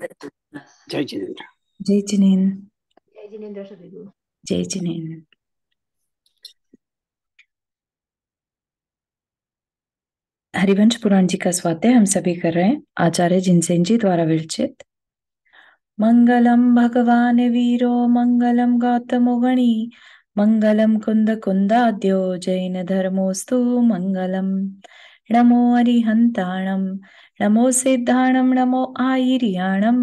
जय जिनेन्द्र जय जिनेन्द्र जय जिनेन्द्र सभी को जय जिनेन्द्र हरिवंश पुराण जी का स्वाध्याय हम सभी कर रहे हैं आचार्य जिनसेन जी द्वारा विरचित मंगलम भगवान वीरो मंगलम गौतमो गणी मंगलम कुंद कुंदाद्यो जैन धर्मोस्तु मंगलम नमो अरिहन्ताणं नमो सिद्धाणम नमो आयिर्याणं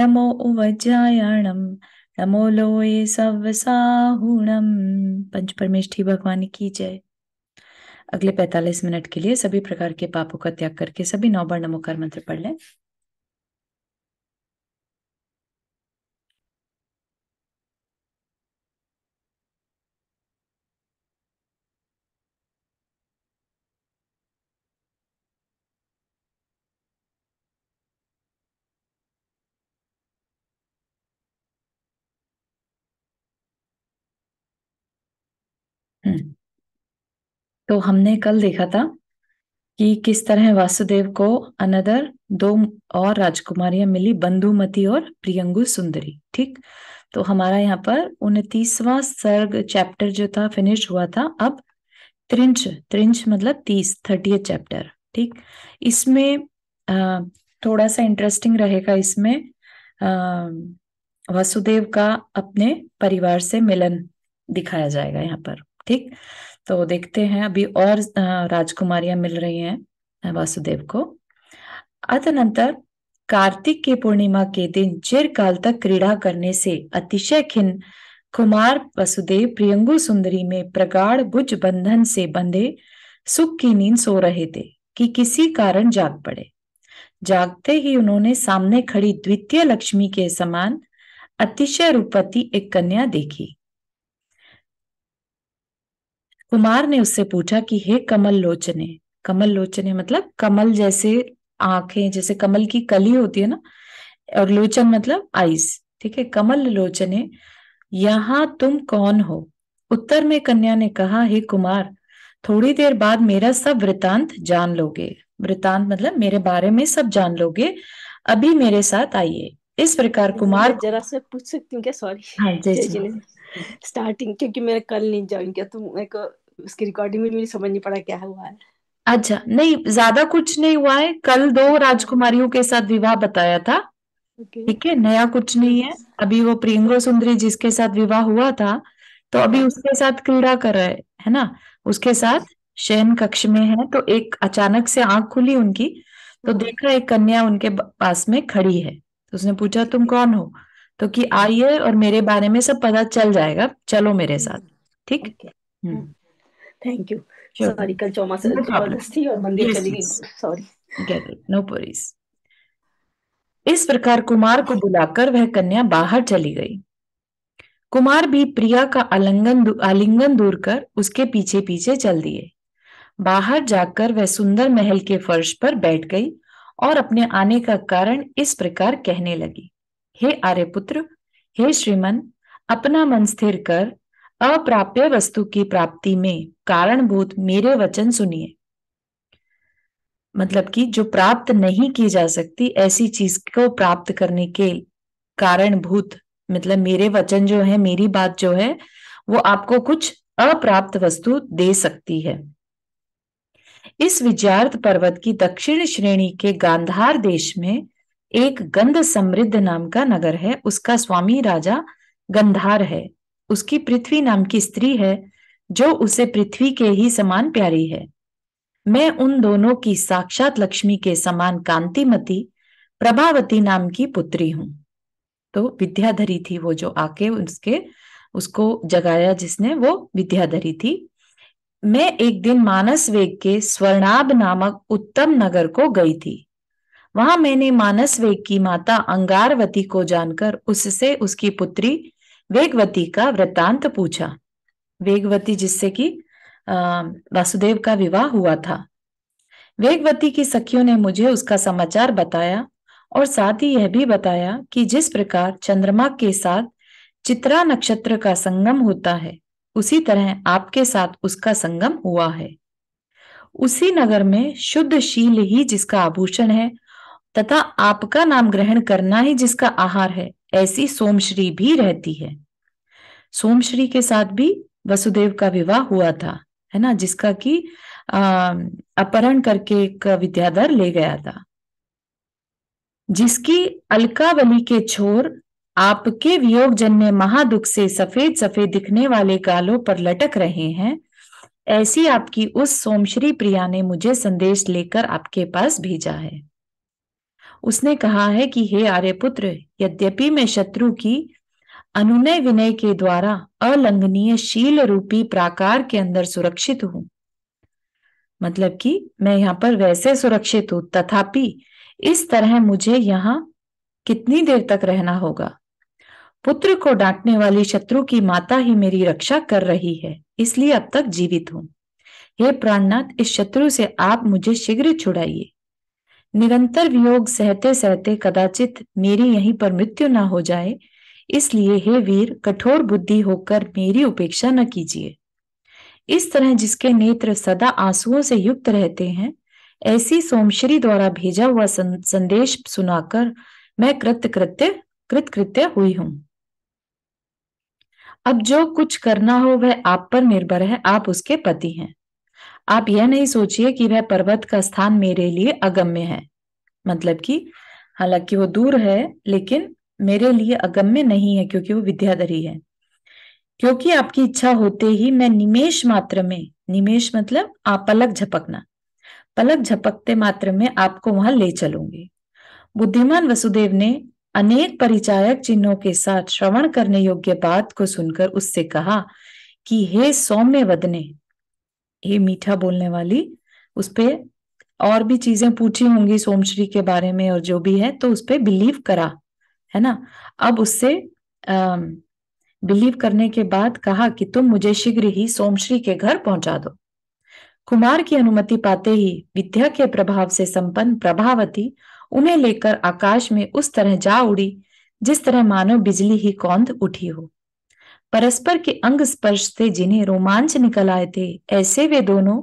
नमो उवज्जायाणं नमो लोये सवसाहुणम पंच परमेष्ठी भगवान की जय अगले 45 मिनट के लिए सभी प्रकार के पापों का त्याग करके सभी नौ बार नमोकार मंत्र पढ़ लें तो हमने कल देखा था कि किस तरह वासुदेव को अनदर दो और राजकुमारियां मिली बंधुमती और प्रियंगु सुंदरी ठीक तो हमारा यहाँ पर उनतीसवा सर्ग चैप्टर जो था फिनिश हुआ था अब त्रिंच त्रिंच मतलब तीस थर्टी चैप्टर ठीक इसमें थोड़ा सा इंटरेस्टिंग रहेगा इसमें वसुदेव का अपने परिवार से मिलन दिखाया जाएगा यहाँ पर ठीक तो देखते हैं अभी और राजकुमारियां मिल रही हैं वासुदेव को अतनंतर कार्तिक की पूर्णिमा के दिन काल तक क्रीड़ा करने से अतिशय खिन कुमार वसुदेव प्रियंगु सुंदरी में प्रगाढ़ बुज बंधन से बंधे सुख की नींद सो रहे थे कि किसी कारण जाग पड़े जागते ही उन्होंने सामने खड़ी द्वितीय लक्ष्मी के समान अतिशय रूपति एक कन्या देखी कुमार ने उससे पूछा कि हे कमल लोचने कमल लोचने मतलब कमल जैसे आंखें जैसे कमल की कली होती है ना और लोचन मतलब आइस ठीक है कमल लोचने यहाँ तुम कौन हो उत्तर में कन्या ने कहा हे कुमार थोड़ी देर बाद मेरा सब वृतांत जान लोगे वृतांत मतलब मेरे बारे में सब जान लोगे अभी मेरे साथ आइए इस प्रकार कुमार जरा से पूछ सकती हूँ क्या सॉरी हाँ स्टार्टिंग क्योंकि मेरे कल नहीं ज्वाइन तो को उसकी रिकॉर्डिंग में मुझे समझ नहीं पड़ा क्या हुआ है अच्छा नहीं ज्यादा कुछ नहीं हुआ है कल दो राजकुमारियों के साथ विवाह बताया था okay. ठीक है नया कुछ नहीं है अभी वो प्रियंगो सुंदरी जिसके साथ विवाह हुआ था तो अभी हाँ। उसके साथ क्रीड़ा कर रहे है ना उसके साथ शयन कक्ष में है तो एक अचानक से आंख खुली उनकी तो हाँ। देखा एक कन्या उनके पास में खड़ी है तो उसने पूछा तुम कौन हो तो कि आइए और मेरे बारे में सब पता चल जाएगा चलो मेरे साथ हम्म। ठीक okay. हम्म हाँ। थैंक यू सॉरी कल चौमासा जबरदस्त थी और मंदिर चली गई सॉरी नो वरीज इस प्रकार कुमार को बुलाकर वह कन्या बाहर चली गई कुमार भी प्रिया का आलिंगन आलिंगन दूर कर उसके पीछे पीछे चल दिए बाहर जाकर वह सुंदर महल के फर्श पर बैठ गई और अपने आने का कारण इस प्रकार कहने लगी हे आर्यपुत्र हे श्रीमन अपना मन स्थिर कर अप्राप्य वस्तु की प्राप्ति में कारणभूत मेरे वचन सुनिए मतलब कि जो प्राप्त नहीं की जा सकती ऐसी चीज को प्राप्त करने के कारणभूत मतलब मेरे वचन जो है मेरी बात जो है वो आपको कुछ अप्राप्त वस्तु दे सकती है इस विजयार्थ पर्वत की दक्षिण श्रेणी के गांधार देश में एक गंध समृद्ध नाम का नगर है उसका स्वामी राजा गंधार है उसकी पृथ्वी नाम की स्त्री है जो उसे पृथ्वी के ही समान प्यारी है मैं उन दोनों की साक्षात लक्ष्मी के समान कांतिमती प्रभावती नाम की पुत्री हूं तो विद्याधरी थी वो जो आके उसके उसको जगाया जिसने वो विद्याधरी थी मैं एक दिन मानस वेग के स्वर्णाब नामक उत्तम नगर को गई थी वहां मैंने मानस वेग की माता अंगारवती को जानकर उससे उसकी पुत्री वेगवती का वृत्तांत पूछा वेगवती जिससे कि वासुदेव का विवाह हुआ था वेगवती की सखियों ने मुझे उसका समाचार बताया और साथ ही यह भी बताया कि जिस प्रकार चंद्रमा के साथ चित्रा नक्षत्र का संगम होता है उसी तरह आपके साथ उसका संगम हुआ है उसी नगर में शुद्ध शील ही जिसका आभूषण है तथा आपका नाम ग्रहण करना ही जिसका आहार है ऐसी सोमश्री भी रहती है सोमश्री के साथ भी वसुदेव का विवाह हुआ था है ना जिसका कि अपहरण करके एक विद्याधर ले गया था जिसकी अलकावली के छोर आपके वियोग जन्य महादुख से सफेद सफेद दिखने वाले गालों पर लटक रहे हैं ऐसी आपकी उस सोमश्री प्रिया ने मुझे संदेश लेकर आपके पास भेजा है उसने कहा है कि हे आर्यपुत्र यद्यपि मैं शत्रु की अनुनय विनय के द्वारा अलंघनीय शील रूपी प्राकार के अंदर सुरक्षित हूं मतलब कि मैं यहाँ पर वैसे सुरक्षित हूं तथापि इस तरह मुझे यहाँ कितनी देर तक रहना होगा पुत्र को डांटने वाली शत्रु की माता ही मेरी रक्षा कर रही है इसलिए अब तक जीवित हूं हे प्राणनाथ इस शत्रु से आप मुझे शीघ्र छुड़ाइए निरंतर वियोग सहते सहते कदाचित मेरी यहीं पर मृत्यु ना हो जाए इसलिए हे वीर कठोर बुद्धि होकर मेरी उपेक्षा न कीजिए इस तरह जिसके नेत्र सदा आंसुओं से युक्त रहते हैं ऐसी सोमश्री द्वारा भेजा हुआ संदेश सुनाकर मैं कृत कृत्य कृत कृत्य हुई हूं अब जो कुछ करना हो वह आप पर निर्भर है आप उसके पति हैं आप यह नहीं सोचिए कि वह पर्वत का स्थान मेरे लिए अगम्य है मतलब कि हालांकि वो दूर है लेकिन मेरे लिए अगम्य नहीं है क्योंकि वो विद्याधरी है क्योंकि आपकी इच्छा होते ही मैं निमेश मात्र में निमेश मतलब आप पलक झपकना पलक झपकते मात्र में आपको वहां ले चलूंगी बुद्धिमान वसुदेव ने अनेक परिचायक चिन्हों के साथ श्रवण करने योग्य बात को सुनकर उससे कहा कि हे सौम्य वदने हे मीठा बोलने वाली उस पर और भी चीजें पूछी होंगी सोमश्री के बारे में और जो भी है तो उस पर बिलीव करा है ना अब उससे बिलीव करने के बाद कहा कि तुम मुझे शीघ्र ही सोमश्री के घर पहुंचा दो कुमार की अनुमति पाते ही विद्या के प्रभाव से संपन्न प्रभावती उन्हें लेकर आकाश में उस तरह जा उड़ी जिस तरह मानो बिजली ही कौंद उठी हो परस्पर के अंग स्पर्श से जिन्हें रोमांच निकल आए थे ऐसे वे दोनों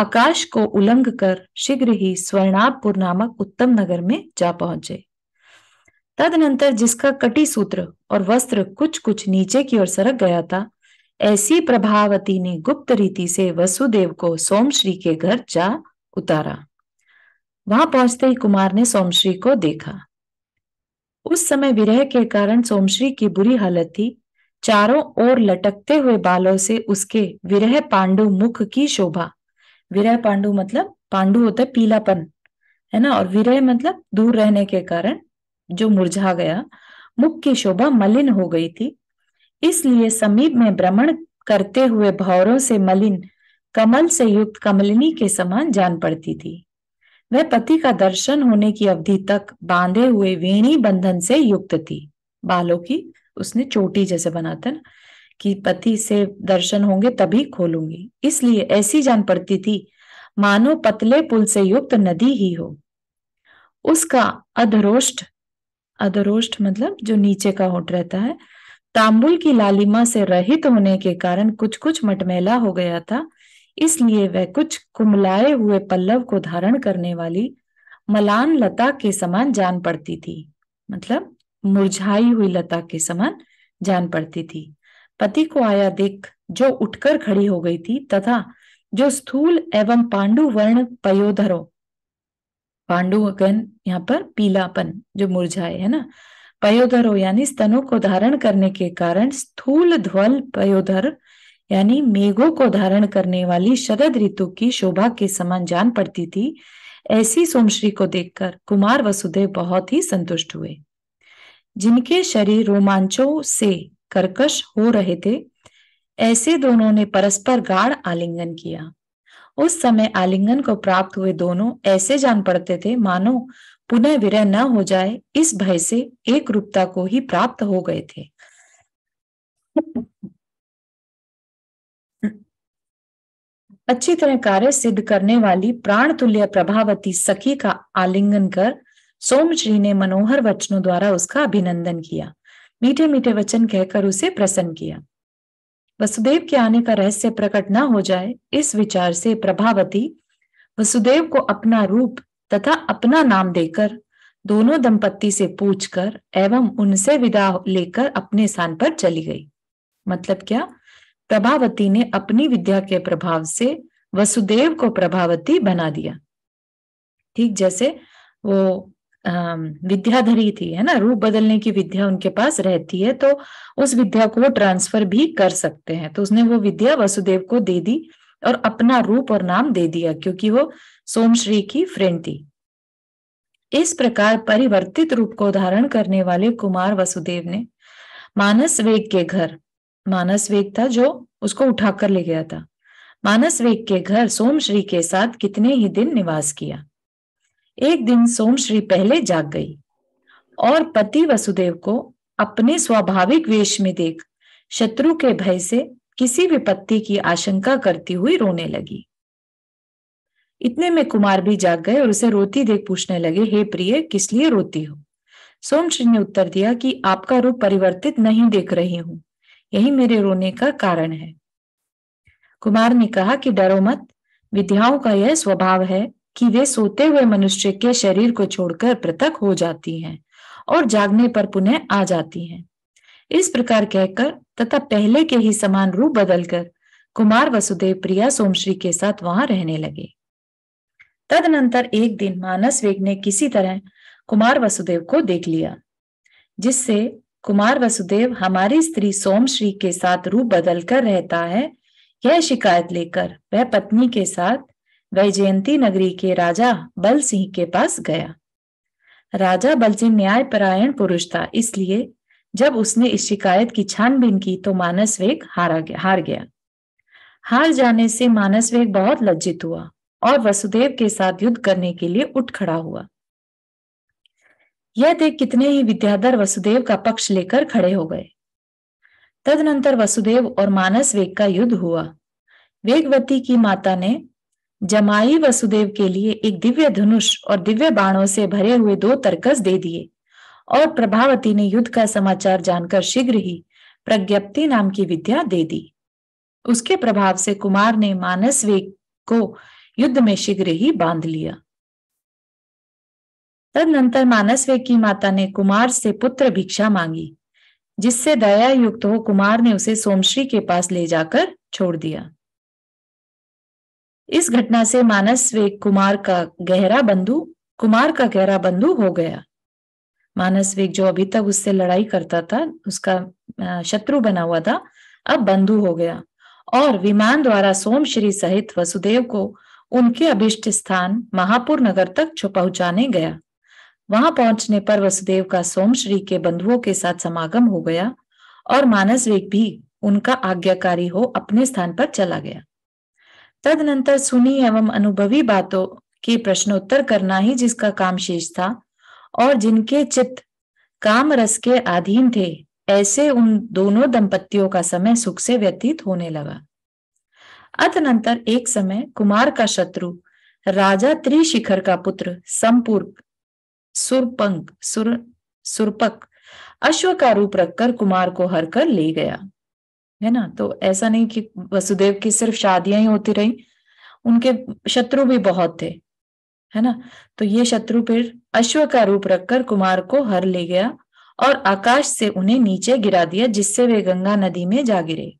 आकाश को उलंग कर शीघ्र ही स्वर्णापुर नामक उत्तम नगर में जा पहुंचे तदनंतर जिसका कटी सूत्र और वस्त्र कुछ कुछ नीचे की ओर सरक गया था ऐसी प्रभावती ने गुप्त रीति से वसुदेव को सोमश्री के घर जा उतारा वहां पहुंचते ही कुमार ने सोमश्री को देखा उस समय विरह के कारण सोमश्री की बुरी हालत थी चारों ओर लटकते हुए बालों से उसके विरह पांडु मुख की शोभा विरह पांडु मतलब पांडु होता है पीलापन है ना और विरह मतलब दूर रहने के कारण जो मुरझा गया मुख की शोभा मलिन हो गई थी इसलिए समीप में भ्रमण करते हुए भौरों से मलिन कमल से युक्त कमलिनी के समान जान पड़ती थी वह पति का दर्शन होने की अवधि तक बांधे हुए वेणी बंधन से युक्त थी बालों की उसने चोटी जैसे बनाते ना कि पति से दर्शन होंगे तभी खोलूंगी इसलिए ऐसी जान पड़ती थी मानो पतले पुल से युक्त नदी ही हो उसका अधरोष्ट अधरोष्ठ मतलब जो नीचे का होठ रहता है तांबुल की लालिमा से रहित होने के कारण कुछ कुछ मटमेला हो गया था इसलिए वह कुछ कुमलाए हुए पल्लव को धारण करने वाली मलान लता के समान जान पड़ती थी मतलब मुरझाई हुई लता के समान जान पड़ती थी पति को आया देख जो उठकर खड़ी हो गई थी तथा जो स्थूल एवं पांडु वर्ण पयोधरों पांडुगन यहाँ पर पीलापन जो मुरझाए है ना पयोधरो यानी स्तनों को धारण करने के कारण स्थूल ध्वल पयोधर यानी मेघों को धारण करने वाली शरद ऋतु की शोभा के समान जान पड़ती थी ऐसी सोमश्री को देखकर कुमार वसुदेव बहुत ही संतुष्ट हुए जिनके शरीर रोमांचों से कर्कश हो रहे थे ऐसे दोनों ने परस्पर गाढ़ आलिंगन किया उस समय आलिंगन को प्राप्त हुए दोनों ऐसे जान पड़ते थे मानो पुनः विरह न हो जाए इस भय से एक रूपता को ही प्राप्त हो गए थे अच्छी तरह कार्य सिद्ध करने वाली प्राण तुल्य प्रभावती सखी का आलिंगन कर सोमश्री ने मनोहर वचनों द्वारा उसका अभिनंदन किया मीठे मीठे वचन कहकर उसे प्रसन्न किया वसुदेव के आने का रहस्य प्रकट न हो जाए इस विचार से प्रभावती वसुदेव को अपना रूप तथा अपना नाम देकर दोनों दंपत्ति से पूछकर एवं उनसे विदा लेकर अपने स्थान पर चली गई मतलब क्या प्रभावती ने अपनी विद्या के प्रभाव से वसुदेव को प्रभावती बना दिया ठीक जैसे वो विद्याधरी थी है ना रूप बदलने की विद्या उनके पास रहती है तो उस विद्या को वो ट्रांसफर भी कर सकते हैं तो उसने वो विद्या वसुदेव को दे दी और अपना रूप और नाम दे दिया क्योंकि वो सोमश्री की फ्रेंड थी इस प्रकार परिवर्तित रूप को धारण करने वाले कुमार वसुदेव ने मानस वेग के घर मानस वेग था जो उसको उठाकर ले गया था मानस वेग के घर सोमश्री के साथ कितने ही दिन निवास किया एक दिन सोमश्री पहले जाग गई और पति वसुदेव को अपने स्वाभाविक वेश में देख शत्रु के भय से किसी विपत्ति की आशंका करती हुई रोने लगी इतने में कुमार भी जाग गए और उसे रोती देख पूछने लगे हे प्रिय किस लिए रोती हो सोमश्री ने उत्तर दिया कि आपका रूप परिवर्तित नहीं देख रही हूं यही मेरे रोने का कारण है कुमार ने कहा कि डरो मत विद्याओं का यह स्वभाव है कि वे सोते हुए मनुष्य के शरीर को छोड़कर पृथक हो जाती हैं और जागने पर पुनः आ जाती हैं इस प्रकार कहकर तथा पहले के ही समान रूप बदलकर कुमार वसुदेव प्रिया सोमश्री के साथ वहां रहने लगे तदनंतर एक दिन मानस वेग ने किसी तरह कुमार वसुदेव को देख लिया जिससे कुमार वसुदेव हमारी स्त्री सोमश्री के साथ रूप बदलकर रहता है यह शिकायत लेकर वह पत्नी के साथ वैजयंती नगरी के राजा बल सिंह के पास गया राजा बल सिंह न्यायपरायण पुरुष था इसलिए जब उसने इस शिकायत की छानबीन की तो मानस वेग हारा गया हार गया हार जाने से मानस वेग बहुत लज्जित हुआ और वसुदेव के साथ युद्ध करने के लिए उठ खड़ा हुआ यह देख कितने ही विद्याधर वसुदेव का पक्ष लेकर खड़े हो गए तदनंतर वसुदेव और मानस वेग का युद्ध हुआ वेगवती की माता ने जमाई वसुदेव के लिए एक दिव्य धनुष और दिव्य बाणों से भरे हुए दो तरकस दे दिए और प्रभावती ने युद्ध का समाचार जानकर शीघ्र ही प्रज्ञप्ति नाम की विद्या दे दी उसके प्रभाव से कुमार ने मानस वेग को युद्ध में शीघ्र ही बांध लिया तदनंतर वेग की माता ने कुमार से पुत्र भिक्षा मांगी जिससे दया युक्त हो कुमार ने उसे सोमश्री के पास ले जाकर छोड़ दिया इस घटना से मानस वे कुमार का गहरा बंधु कुमार का गहरा बंधु हो गया मानस वेग जो अभी तक उससे लड़ाई करता था उसका शत्रु बना हुआ था अब बंधु हो गया और विमान द्वारा सोमश्री सहित वसुदेव को उनके अभिष्ट स्थान महापुर नगर तक पहुंचाने गया वहां पहुंचने पर वसुदेव का सोमश्री के बंधुओं के साथ समागम हो गया और मानस वेग भी उनका आज्ञाकारी हो अपने स्थान पर चला गया तदनंतर सुनी एवं अनुभवी बातों की प्रश्नोत्तर करना ही जिसका काम शेष था और जिनके चित्त काम रस के अधीन थे ऐसे उन दोनों दंपतियों का समय सुख से व्यतीत होने लगा अतनंतर एक समय कुमार का शत्रु राजा त्रिशिखर का पुत्र संपूर्क सुरपंक सुर सुरपक अश्व का रूप रखकर कुमार को हर कर ले गया है ना तो ऐसा नहीं कि वसुदेव की सिर्फ शादियां ही होती रही उनके शत्रु भी बहुत थे है ना तो ये शत्रु फिर अश्व का रूप रखकर कुमार को हर ले गया और आकाश से उन्हें नीचे गिरा दिया जिससे वे गंगा नदी में जा गिरे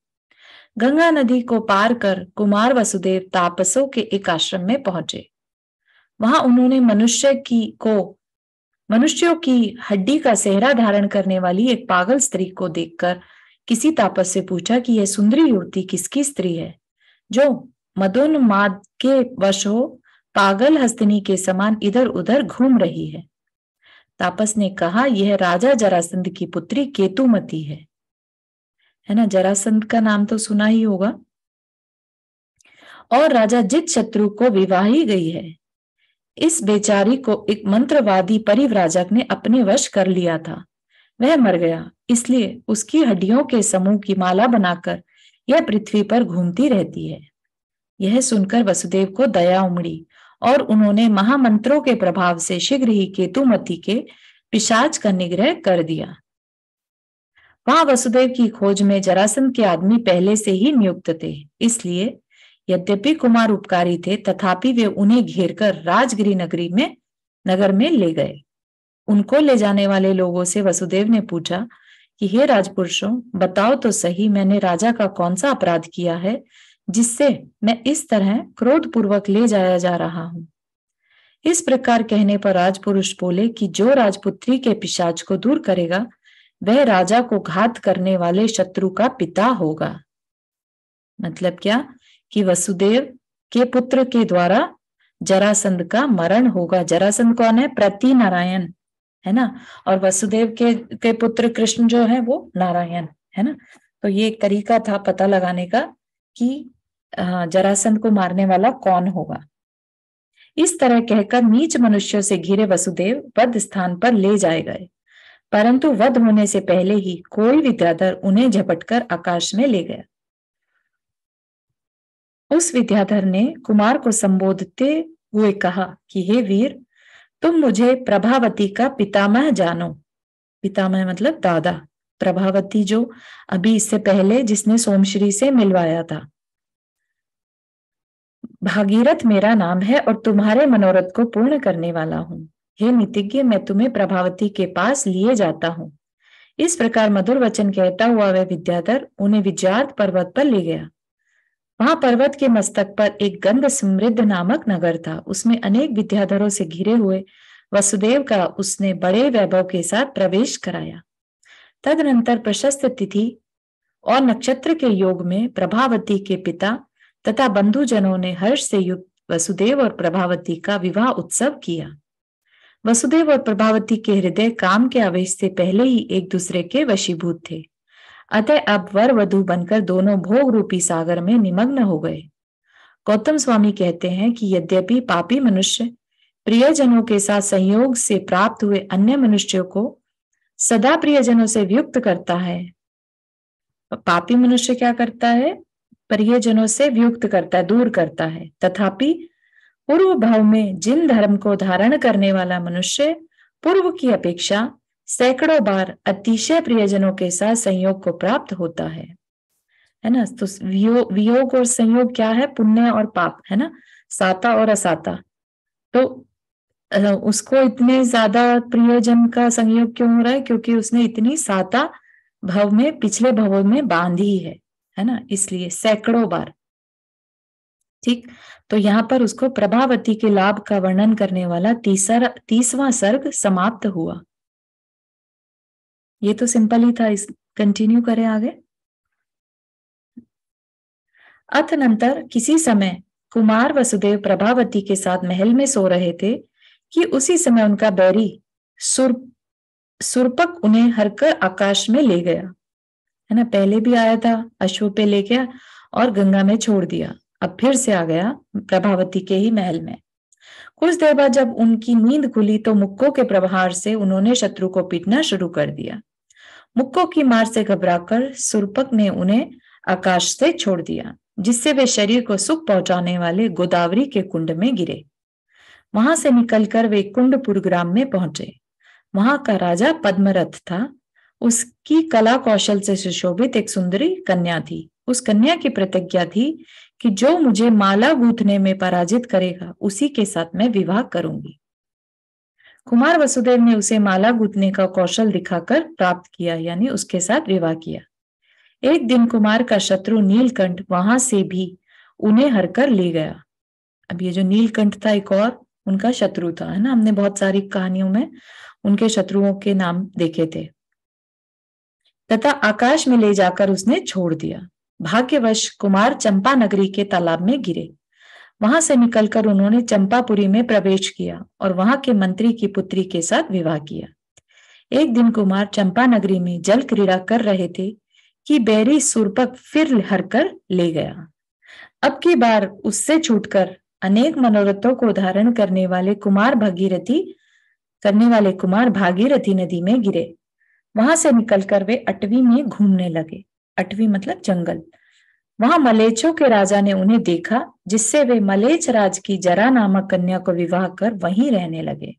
गंगा नदी को पार कर कुमार वसुदेव तापसों के एक आश्रम में पहुंचे वहां उन्होंने मनुष्य की को मनुष्यों की हड्डी का सेहरा धारण करने वाली एक पागल स्त्री को देखकर किसी तापस से पूछा कि यह सुंदरी युवती किसकी स्त्री है जो मदोन्माद के वश हो पागल हस्तिनी के समान इधर उधर घूम रही है तापस ने कहा यह राजा जरासंध की पुत्री केतुमती है है ना जरासंध का नाम तो सुना ही होगा और राजा जित शत्रु को विवाह ही गई है इस बेचारी को एक मंत्रवादी परिव्राजक ने अपने वश कर लिया था वह मर गया इसलिए उसकी हड्डियों के समूह की माला बनाकर यह पृथ्वी पर घूमती रहती है यह सुनकर वसुदेव को दया उमड़ी और उन्होंने महामंत्रों के प्रभाव से शीघ्र ही केतुमती के पिशाच का निग्रह कर दिया वहां वसुदेव की खोज में जरासंध के आदमी पहले से ही नियुक्त थे इसलिए यद्यपि कुमार उपकारी थे तथापि वे उन्हें घेरकर राजगिरी नगरी में नगर में ले गए उनको ले जाने वाले लोगों से वसुदेव ने पूछा कि हे राजपुरुषों बताओ तो सही मैंने राजा का कौन सा अपराध किया है जिससे मैं इस तरह क्रोध पूर्वक ले जाया जा रहा हूं इस प्रकार कहने पर राजपुरुष बोले कि जो राजपुत्री के पिशाच को दूर करेगा वह राजा को घात करने वाले शत्रु का पिता होगा मतलब क्या कि वसुदेव के पुत्र के द्वारा जरासंध का मरण होगा जरासंध कौन है प्रति नारायण है ना और वसुदेव के के पुत्र कृष्ण जो है वो नारायण है ना तो ये एक तरीका था पता लगाने का कि जरासंध को मारने वाला कौन होगा इस तरह कहकर नीच मनुष्यों से घिरे वसुदेव वध स्थान पर ले जाए गए परंतु वध होने से पहले ही कोई विद्याधर उन्हें झपटकर आकाश में ले गया उस विद्याधर ने कुमार को संबोधते हुए कहा कि हे वीर तुम मुझे प्रभावती का पितामह जानो पितामह मतलब दादा प्रभावती जो अभी इससे पहले जिसने सोमश्री से मिलवाया था भागीरथ मेरा नाम है और तुम्हारे मनोरथ को पूर्ण करने वाला हूँ हे नितिज्ञ मैं तुम्हें प्रभावती के पास लिए जाता हूँ इस प्रकार मधुर वचन कहता हुआ वह विद्याधर उन्हें विद्यार्थ पर्वत पर ले गया वहां पर्वत के मस्तक पर एक गंध समृद्ध नामक नगर था उसमें अनेक विद्याधरों से घिरे हुए वसुदेव का उसने बड़े वैभव के साथ प्रवेश कराया तदनंतर प्रशस्त तिथि और नक्षत्र के योग में प्रभावती के पिता तथा बंधुजनों ने हर्ष से युक्त वसुदेव और प्रभावती का विवाह उत्सव किया वसुदेव और प्रभावती के हृदय काम के आवेश से पहले ही एक दूसरे के वशीभूत थे अतः अब वर वधु बनकर दोनों भोग रूपी सागर में निमग्न हो गए गौतम स्वामी कहते हैं कि यद्यपि पापी मनुष्य प्रियजनों के साथ संयोग से प्राप्त हुए अन्य मनुष्यों को सदा प्रियजनों से व्युक्त करता है पापी मनुष्य क्या करता है प्रियजनों से व्युक्त करता है दूर करता है तथापि पूर्व भाव में जिन धर्म को धारण करने वाला मनुष्य पूर्व की अपेक्षा सैकड़ों बार अतिशय प्रियजनों के साथ संयोग को प्राप्त होता है है ना तो वियो, वियोग और संयोग क्या है पुण्य और पाप है ना साता और असाता तो उसको इतने ज्यादा प्रियजन का संयोग क्यों हो रहा है क्योंकि उसने इतनी साता भव में पिछले भवों में बांधी है है ना इसलिए सैकड़ों बार ठीक तो यहाँ पर उसको प्रभावती के लाभ का वर्णन करने वाला तीसरा तीसवा सर्ग समाप्त हुआ ये तो सिंपल ही था इस कंटिन्यू करें आगे अथनंतर किसी समय कुमार वसुदेव प्रभावती के साथ महल में सो रहे थे कि उसी समय उनका बैरी सुर सुरपक उन्हें हरकर आकाश में ले गया है ना पहले भी आया था अश्व पे ले गया और गंगा में छोड़ दिया अब फिर से आ गया प्रभावती के ही महल में कुछ देर बाद जब उनकी नींद खुली तो मुक्कों के प्रभार से उन्होंने शत्रु को पीटना शुरू कर दिया मुक्कों की मार से घबराकर सुरपक ने उन्हें आकाश से छोड़ दिया जिससे वे शरीर को सुख पहुंचाने वाले गोदावरी के कुंड में गिरे वहां से निकलकर वे कुंडपुर ग्राम में पहुंचे वहां का राजा पद्मरथ था उसकी कला कौशल से सुशोभित एक सुंदरी कन्या थी उस कन्या की प्रतिज्ञा थी कि जो मुझे माला गूंथने में पराजित करेगा उसी के साथ मैं विवाह करूंगी कुमार वसुदेव ने उसे माला गुतने का कौशल दिखाकर प्राप्त किया यानी उसके साथ विवाह किया एक दिन कुमार का शत्रु नीलकंठ वहां से भी उन्हें हरकर ले गया अब ये जो नीलकंठ था एक और उनका शत्रु था है ना हमने बहुत सारी कहानियों में उनके शत्रुओं के नाम देखे थे तथा आकाश में ले जाकर उसने छोड़ दिया भाग्यवश कुमार चंपा नगरी के तालाब में गिरे वहां से निकलकर उन्होंने चंपापुरी में प्रवेश किया और वहां के मंत्री की पुत्री के साथ विवाह किया एक दिन कुमार चंपा नगरी में जल क्रीड़ा कर रहे थे कि बैरी सुरपक फिर हरकर ले गया अब की बार उससे छूटकर अनेक मनोरथों को धारण करने वाले कुमार भागीरथी करने वाले कुमार भागीरथी नदी में गिरे वहां से निकलकर वे अटवी में घूमने लगे अटवी मतलब जंगल वहां मलेचों के राजा ने उन्हें देखा जिससे वे मलेच राज की जरा नामक कन्या को विवाह कर वहीं रहने लगे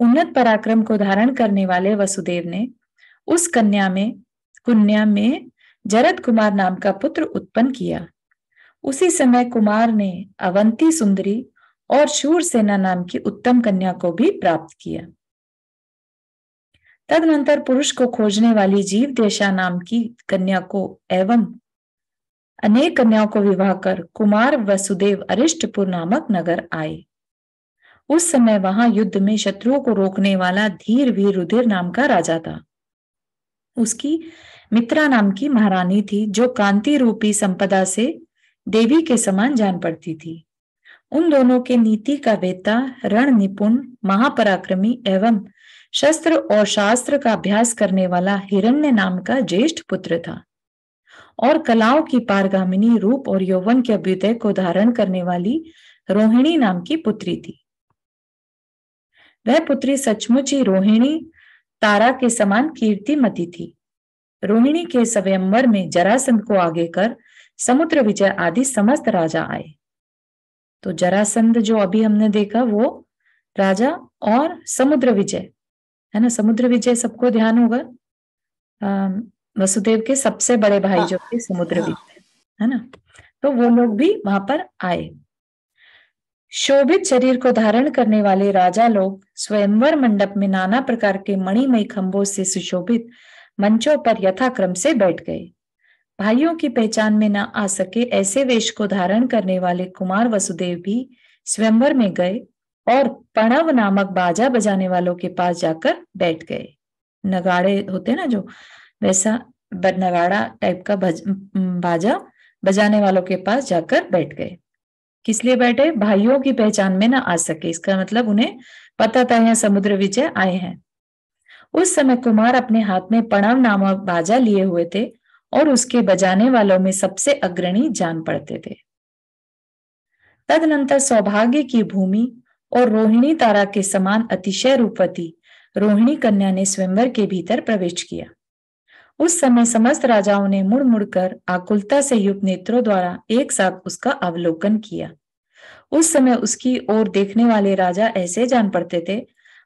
उन्नत पराक्रम को धारण करने वाले वसुदेव ने उस कन्या में कुन्या में जरद कुमार नाम का पुत्र उत्पन्न किया उसी समय कुमार ने अवंती सुंदरी और शूरसेना नाम की उत्तम कन्या को भी प्राप्त किया तदनंतर पुरुष को खोजने वाली जीव देशा नाम की कन्या को एवं अनेक कन्याओं को विवाह कर कुमार वसुदेव अरिष्टपुर नामक नगर आए उस समय वहां युद्ध में शत्रुओं को रोकने वाला धीर वीर रुधिर नाम का राजा था उसकी मित्रा नाम की महारानी थी जो कांति रूपी संपदा से देवी के समान जान पड़ती थी उन दोनों के नीति का वेता रण निपुण महापराक्रमी एवं शस्त्र और शास्त्र का अभ्यास करने वाला हिरण्य नाम का ज्येष्ठ पुत्र था और कलाओं की पारगामिनी रूप और यौवन के अभ्युदय को धारण करने वाली रोहिणी नाम की पुत्री थी वह पुत्री सचमुच ही रोहिणी तारा के समान कीर्तिमती थी रोहिणी के स्वयंवर में जरासंध को आगे कर समुद्र विजय आदि समस्त राजा आए तो जरासंध जो अभी हमने देखा वो राजा और समुद्र विजय है ना समुद्र विजय सबको ध्यान होगा वसुदेव के सबसे बड़े भाई हाँ। जो थे समुद्र भी हाँ। है ना तो वो लोग भी वहां पर आए शोभित शरीर को धारण करने वाले राजा लोग स्वयंवर मंडप में नाना प्रकार के मणिमय खंभों से सुशोभित मंचों पर यथाक्रम से बैठ गए भाइयों की पहचान में न आ सके ऐसे वेश को धारण करने वाले कुमार वसुदेव भी स्वयंवर में गए और पणव नामक बाजा बजाने वालों के पास जाकर बैठ गए नगाड़े होते ना जो वैसा नगाड़ा टाइप का भज, बाजा बजाने वालों के पास जाकर बैठ गए किस लिए बैठे भाइयों की पहचान में ना आ सके इसका मतलब उन्हें पता था यह समुद्र विजय आए हैं उस समय कुमार अपने हाथ में प्रणव नामक बाजा लिए हुए थे और उसके बजाने वालों में सबसे अग्रणी जान पड़ते थे तदनंतर सौभाग्य की भूमि और रोहिणी तारा के समान अतिशय रूपवती रोहिणी कन्या ने स्वयंवर के भीतर प्रवेश किया उस समय समस्त राजाओं ने मुड़ मुड़ कर आकुलता से युक्त नेत्रों द्वारा एक साथ उसका अवलोकन किया उस समय उसकी ओर देखने वाले राजा ऐसे जान पड़ते थे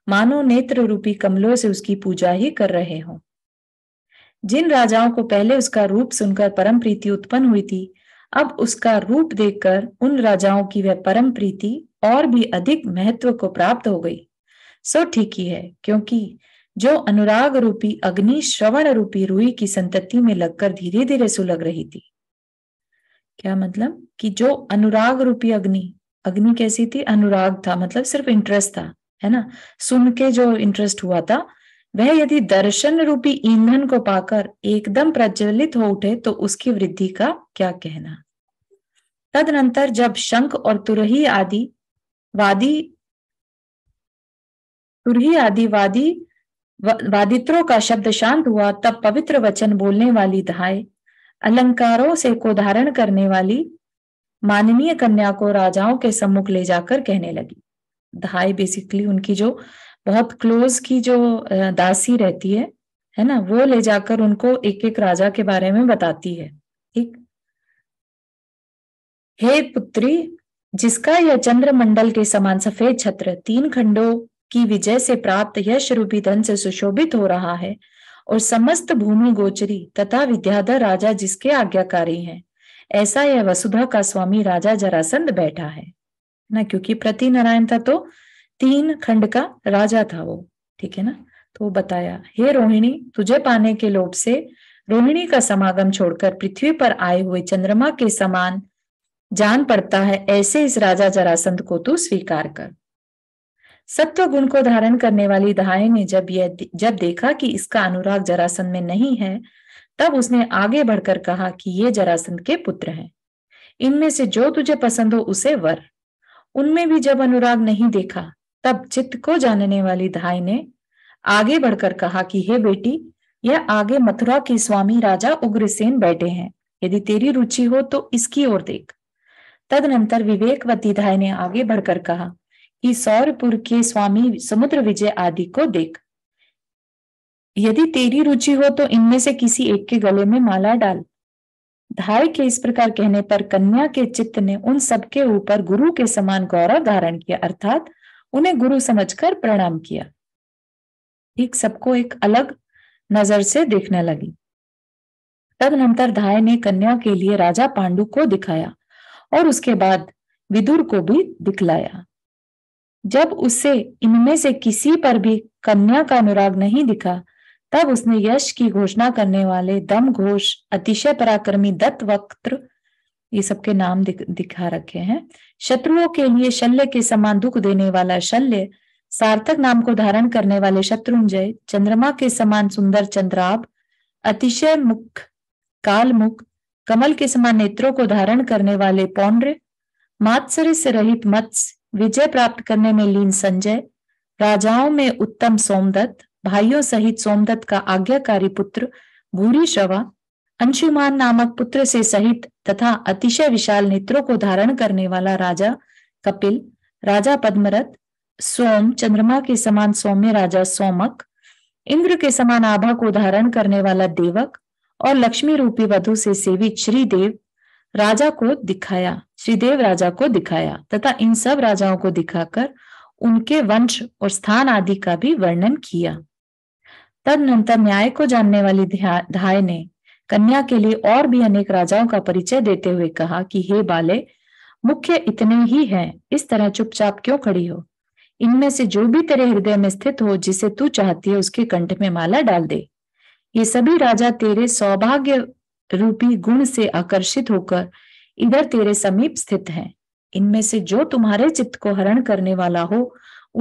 मानो नेत्र रूपी कमलों से उसकी पूजा ही कर रहे हों जिन राजाओं को पहले उसका रूप सुनकर परम प्रीति उत्पन्न हुई थी अब उसका रूप देखकर उन राजाओं की वह परम प्रीति और भी अधिक महत्व को प्राप्त हो गई सो ठीक ही है क्योंकि जो अनुराग रूपी अग्नि श्रवण रूपी रुई की संतति में लगकर धीरे धीरे सुलग रही थी क्या मतलब कि जो अनुराग रूपी अग्नि अग्नि कैसी थी अनुराग था मतलब सिर्फ इंटरेस्ट था है ना सुन के जो इंटरेस्ट हुआ था वह यदि दर्शन रूपी ईंधन को पाकर एकदम प्रज्वलित हो उठे तो उसकी वृद्धि का क्या कहना तदनंतर जब शंख और तुरही आदि वादी तुरही आदि वादी वादित्रों का शब्द शांत हुआ तब पवित्र वचन बोलने वाली दहाय अलंकारों से को धारण करने वाली माननीय कन्या को राजाओं के सम्मुख ले जाकर कहने लगी दहाई बेसिकली उनकी जो बहुत क्लोज की जो दासी रहती है है ना वो ले जाकर उनको एक एक राजा के बारे में बताती है ठीक हे पुत्री जिसका यह चंद्रमंडल के समान सफेद छत्र तीन खंडों की विजय से प्राप्त यश रूपी धन से सुशोभित हो रहा है और समस्त भूमि गोचरी तथा विद्याधर राजा जिसके आज्ञाकारी हैं ऐसा यह वसुधा का स्वामी राजा जरासंध बैठा है ना क्योंकि प्रति नारायण था तो तीन खंड का राजा था वो ठीक है ना तो बताया हे रोहिणी तुझे पाने के लोभ से रोहिणी का समागम छोड़कर पृथ्वी पर आए हुए चंद्रमा के समान जान पड़ता है ऐसे इस राजा जरासंध को तू स्वीकार कर सत्व गुण को धारण करने वाली दहाय ने जब यह जब देखा कि इसका अनुराग जरासन में नहीं है तब उसने आगे बढ़कर कहा कि ये जरासंध के पुत्र हैं इनमें से जो तुझे पसंद हो उसे वर उनमें भी जब अनुराग नहीं देखा तब चित्त को जानने वाली धाई ने आगे बढ़कर कहा कि हे बेटी यह आगे मथुरा के स्वामी राजा उग्रसेन बैठे हैं यदि तेरी रुचि हो तो इसकी ओर देख तदनंतर विवेकवती धाय ने आगे बढ़कर कहा सौरपुर के स्वामी समुद्र विजय आदि को देख यदि तेरी रुचि हो तो इनमें से किसी एक के गले में माला डाल धाय के इस प्रकार कहने पर कन्या के चित्त ने उन सबके ऊपर गुरु के समान गौरव धारण किया अर्थात उन्हें गुरु समझकर प्रणाम किया ठीक सबको एक अलग नजर से देखने लगी तदनंतर धाय ने कन्या के लिए राजा पांडु को दिखाया और उसके बाद विदुर को भी दिखलाया जब उसे इनमें से किसी पर भी कन्या का अनुराग नहीं दिखा तब उसने यश की घोषणा करने वाले दम घोष अतिशय पराक्रमी दत्त वक्त्र ये सबके नाम दिखा रखे हैं शत्रुओं के लिए शल्य के समान दुख देने वाला शल्य सार्थक नाम को धारण करने वाले शत्रुंजय चंद्रमा के समान सुंदर चंद्राब अतिशय मुख काल मुख कमल के समान नेत्रों को धारण करने वाले पौंड्र मात्सर्य से रहित मत्स्य विजय प्राप्त करने में लीन संजय राजाओं में उत्तम सोमदत्त भाइयों सहित सोमदत्त का आज्ञाकारी पुत्र भूरी शवा अंशुमान नामक पुत्र से सहित तथा अतिशय विशाल नेत्रों को धारण करने वाला राजा कपिल राजा पद्मरत सोम चंद्रमा के समान सौम्य राजा सोमक इंद्र के समान आभा को धारण करने वाला देवक और लक्ष्मी रूपी वधु से सेवित श्रीदेव राजा को दिखाया श्रीदेव राजा को दिखाया तथा इन सब राजाओं को दिखाकर उनके वंश और स्थान आदि का भी वर्णन किया तदनंतर न्याय को जानने वाली धाय ने कन्या के लिए और भी अनेक राजाओं का परिचय देते हुए कहा कि हे बाले मुख्य इतने ही हैं इस तरह चुपचाप क्यों खड़ी हो इनमें से जो भी तेरे हृदय में स्थित हो जिसे तू चाहती है उसके कंठ में माला डाल दे ये सभी राजा तेरे सौभाग्य रूपी गुण से आकर्षित होकर इधर तेरे समीप स्थित है इनमें से जो तुम्हारे चित्त को हरण करने वाला हो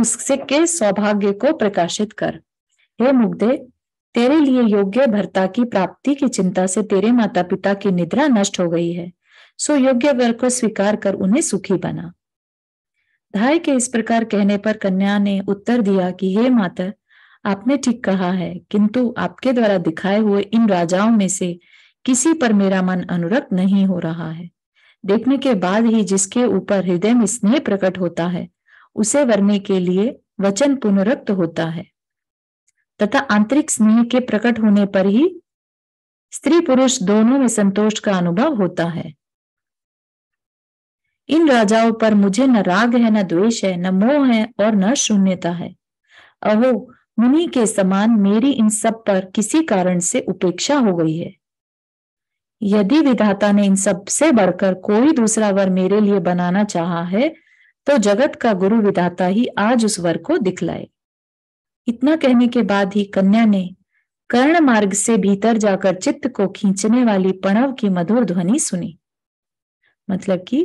उससे के सौभाग्य को प्रकाशित कर हे मुग्धे तेरे लिए योग्य भर्ता की प्राप्ति की चिंता से तेरे माता पिता की निद्रा नष्ट हो गई है सो योग्य वर को स्वीकार कर उन्हें सुखी बना धाय के इस प्रकार कहने पर कन्या ने उत्तर दिया कि हे माता आपने ठीक कहा है किंतु आपके द्वारा दिखाए हुए इन राजाओं में से किसी पर मेरा मन अनुरक्त नहीं हो रहा है देखने के बाद ही जिसके ऊपर हृदय में स्नेह प्रकट होता है उसे वरने के लिए वचन पुनरक्त होता है तथा आंतरिक स्नेह के प्रकट होने पर ही स्त्री पुरुष दोनों में संतोष का अनुभव होता है इन राजाओं पर मुझे न राग है न द्वेष है न मोह है और न शून्यता है अहो मुनि के समान मेरी इन सब पर किसी कारण से उपेक्षा हो गई है यदि विधाता ने इन सब से बढ़कर कोई दूसरा वर मेरे लिए बनाना चाहा है तो जगत का गुरु विधाता ही आज उस वर को दिखलाए इतना कहने के बाद ही कन्या ने कर्ण मार्ग से भीतर जाकर चित्त को खींचने वाली पणव की मधुर ध्वनि सुनी मतलब कि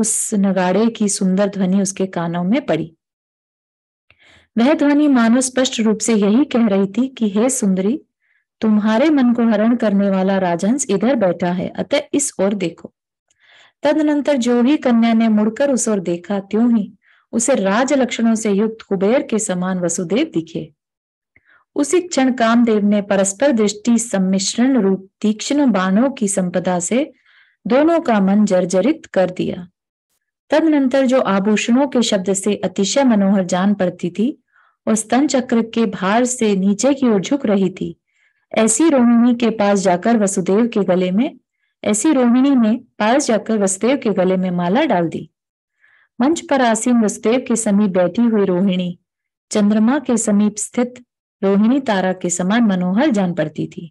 उस नगाड़े की सुंदर ध्वनि उसके कानों में पड़ी वह ध्वनि मानो स्पष्ट रूप से यही कह रही थी कि हे सुंदरी तुम्हारे मन को हरण करने वाला राजहंस इधर बैठा है अतः इस ओर देखो तदनंतर जो ही कन्या ने मुड़कर उस ओर देखा त्यों ही उसे राज लक्षणों से युक्त कुबेर के समान वसुदेव दिखे उसी क्षण कामदेव ने परस्पर दृष्टि सम्मिश्रण रूप तीक्ष्ण बाणों की संपदा से दोनों का मन जर्जरित कर दिया तदनंतर जो आभूषणों के शब्द से अतिशय मनोहर जान पड़ती थी और स्तन चक्र के भार से नीचे की ओर झुक रही थी ऐसी रोहिणी के पास जाकर वसुदेव के गले में ऐसी रोहिणी ने पास जाकर वसुदेव के गले में माला डाल दी मंच पर आसीन वसुदेव के समीप बैठी हुई रोहिणी चंद्रमा के समीप स्थित रोहिणी तारा के समान मनोहर जान पड़ती थी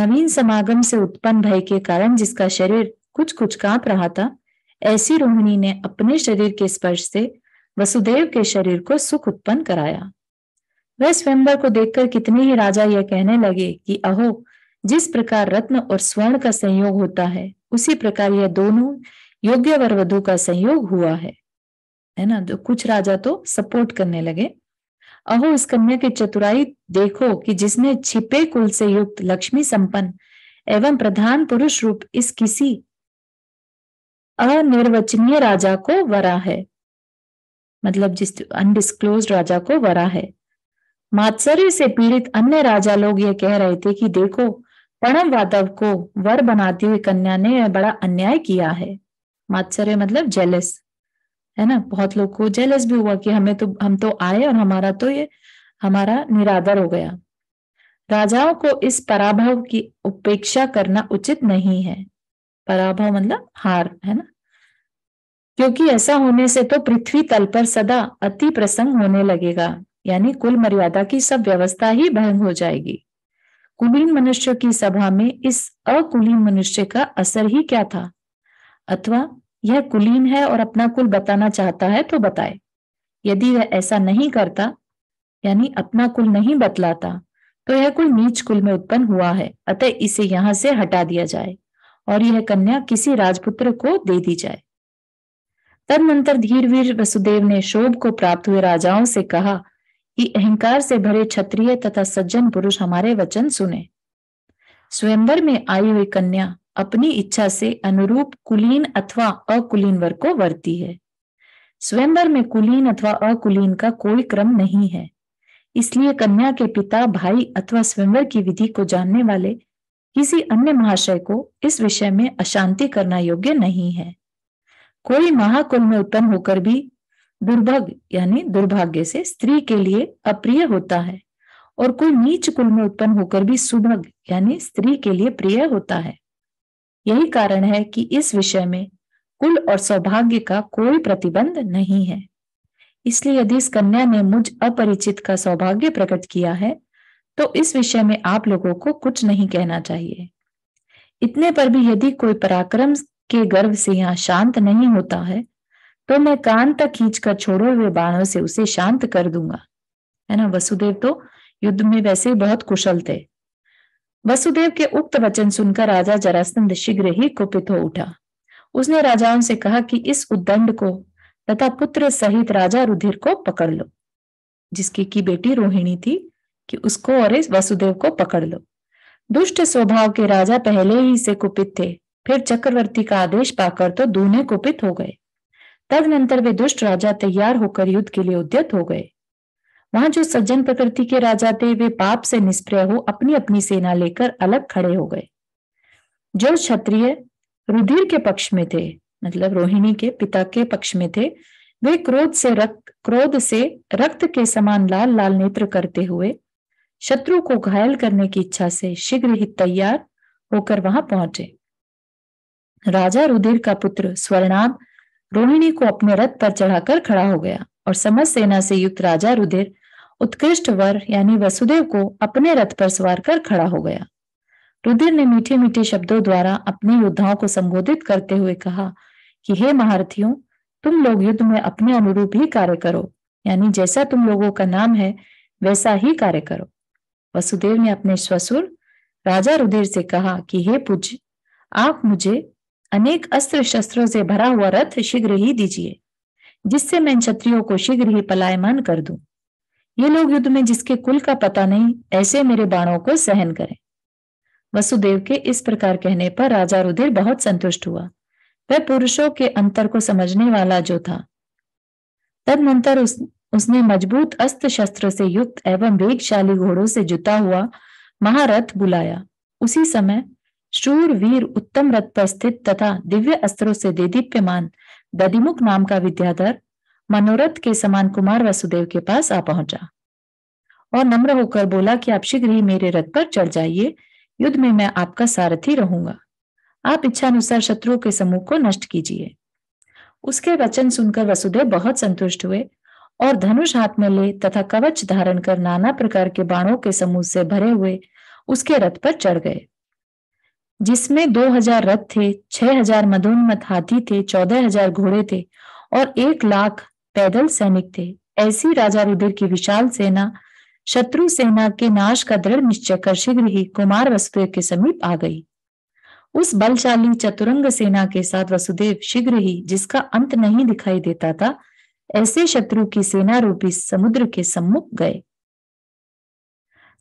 नवीन समागम से उत्पन्न भय के कारण जिसका शरीर कुछ कुछ कांप रहा था ऐसी रोहिणी ने अपने शरीर के स्पर्श से वसुदेव के शरीर को सुख उत्पन्न कराया वह स्वयंवर को देखकर कितने ही राजा यह कहने लगे कि अहो जिस प्रकार रत्न और स्वर्ण का संयोग होता है उसी प्रकार यह दोनों योग्य वर वधु का संयोग हुआ है है ना तो कुछ राजा तो सपोर्ट करने लगे अहो इस कन्या की चतुराई देखो कि जिसने छिपे कुल से युक्त लक्ष्मी संपन्न एवं प्रधान पुरुष रूप इस किसी अनिर्वचनीय राजा को वरा है मतलब जिस अनडिस्क्लोज राजा को वरा है मात्सर्य से पीड़ित अन्य राजा लोग यह कह रहे थे कि देखो प्रणव वादव को वर बनाती हुई कन्या ने बड़ा अन्याय किया है मात्सर्य मतलब जेलस है ना बहुत लोग को जेलस भी हुआ कि हमें तो हम तो आए और हमारा तो ये हमारा निरादर हो गया राजाओं को इस पराभव की उपेक्षा करना उचित नहीं है पराभव मतलब हार है ना क्योंकि ऐसा होने से तो पृथ्वी तल पर सदा अति प्रसंग होने लगेगा यानी कुल मर्यादा की सब व्यवस्था ही भंग हो जाएगी कुलीन मनुष्य की सभा में इस अकुलीन मनुष्य का असर ही क्या था अथवा यह कुलीन है और अपना कुल बताना चाहता है तो बताए यदि वह ऐसा नहीं करता यानी अपना कुल नहीं बतलाता तो यह कुल नीच कुल में उत्पन्न हुआ है अतः इसे यहां से हटा दिया जाए और यह कन्या किसी राजपुत्र को दे दी जाए तदनंतर धीरवीर वसुदेव ने शोभ को प्राप्त हुए राजाओं से कहा कि अहंकार से भरे क्षत्रिय तथा सज्जन पुरुष हमारे वचन सुने स्वयंवर में आई हुई कन्या अपनी इच्छा से अनुरूप कुलीन अथवा अकुलीन वर को वरती है स्वयंवर में कुलीन अथवा अकुलीन का कोई क्रम नहीं है इसलिए कन्या के पिता भाई अथवा स्वयंवर की विधि को जानने वाले किसी अन्य महाशय को इस विषय में अशांति करना योग्य नहीं है कोई महाकुल में उत्पन्न होकर भी दुर्भग यानी दुर्भाग्य से स्त्री के लिए अप्रिय होता है और कोई नीच कुल में उत्पन्न होकर भी सुभग यानी स्त्री के लिए प्रिय होता है यही कारण है कि इस विषय में कुल और सौभाग्य का कोई प्रतिबंध नहीं है इसलिए यदि इस कन्या ने मुझ अपरिचित का सौभाग्य प्रकट किया है तो इस विषय में आप लोगों को कुछ नहीं कहना चाहिए इतने पर भी यदि कोई पराक्रम के गर्व से यहाँ शांत नहीं होता है तो मैं कान तक खींचकर छोड़े हुए बाणों से उसे शांत कर दूंगा है ना वसुदेव तो युद्ध में वैसे ही बहुत कुशल थे वसुदेव के उक्त वचन सुनकर राजा जरासंध शीघ्र ही कुपित हो उठा उसने राजाओं से कहा कि इस उद्दंड को तथा पुत्र सहित राजा रुधिर को पकड़ लो जिसकी की बेटी रोहिणी थी कि उसको और इस वसुदेव को पकड़ लो दुष्ट स्वभाव के राजा पहले ही से कुपित थे फिर चक्रवर्ती का आदेश पाकर तो दूने कुपित हो गए तदनंतर वे दुष्ट राजा तैयार होकर युद्ध के लिए उद्यत हो गए वहां जो सज्जन प्रकृति के राजा थे वे पाप से निष्प्रिय हो अपनी अपनी सेना लेकर अलग खड़े हो गए जो क्षत्रिय रुधिर के पक्ष में थे मतलब रोहिणी के पिता के पक्ष में थे वे क्रोध से रक्त क्रोध से रक्त के समान लाल लाल नेत्र करते हुए शत्रु को घायल करने की इच्छा से शीघ्र ही तैयार होकर वहां पहुंचे राजा रुधिर का पुत्र स्वर्णाभ रोहिणी को अपने रथ पर चढ़ाकर खड़ा हो गया और समस्त सेना से युक्त राजा रुधिर उत्कृष्ट वर यानी वसुदेव को अपने रथ पर सवार कर खड़ा हो गया रुधिर ने मीठे मीठे शब्दों द्वारा अपने योद्धाओं को संबोधित करते हुए कहा कि हे महारथियों तुम लोग युद्ध में अपने अनुरूप ही कार्य करो यानी जैसा तुम लोगों का नाम है वैसा ही कार्य करो वसुदेव ने अपने ससुर राजा रुधिर से कहा कि हे पूज्य आप मुझे अनेक अस्त्र शस्त्रों से भरा हुआ रथ शीघ्र ही दीजिए जिससे मैं इन क्षत्रियो को शीघ्र ही पलायमान कर दूं ये लोग युद्ध में जिसके कुल का पता नहीं ऐसे मेरे बाणों को सहन करें वसुदेव के इस प्रकार कहने पर राजा रुधिर बहुत संतुष्ट हुआ वह पुरुषों के अंतर को समझने वाला जो था तदनंतर उस, उसने मजबूत अस्त्र शस्त्र से युक्त एवं वेगशाली घोड़ों से जुता हुआ महारथ बुलाया उसी समय शूर वीर उत्तम रथ पर स्थित तथा दिव्य अस्त्रों से देदीप्यमान दधिमुख नाम का विद्याधर मनोरथ के समान कुमार वसुदेव के पास आ पहुंचा और नम्र होकर बोला कि आप शीघ्र ही मेरे रथ पर चढ़ जाइए युद्ध में मैं आपका सारथी रहूंगा आप इच्छा अनुसार शत्रुओं के समूह को नष्ट कीजिए उसके वचन सुनकर वसुदेव बहुत संतुष्ट हुए और धनुष हाथ में ले तथा कवच धारण कर नाना प्रकार के बाणों के समूह से भरे हुए उसके रथ पर चढ़ गए जिसमें दो हजार रथ थे छह हजार मदोन्मत हाथी थे चौदह हजार घोड़े थे और एक लाख पैदल सैनिक थे ऐसी राजा रुधिर की विशाल सेना शत्रु सेना के नाश का दृढ़ निश्चय कर शीघ्र ही कुमार वसुदेव के समीप आ गई उस बलशाली चतुरंग सेना के साथ वसुदेव शीघ्र ही जिसका अंत नहीं दिखाई देता था ऐसे शत्रु की सेना रूपी समुद्र के सम्मुख गए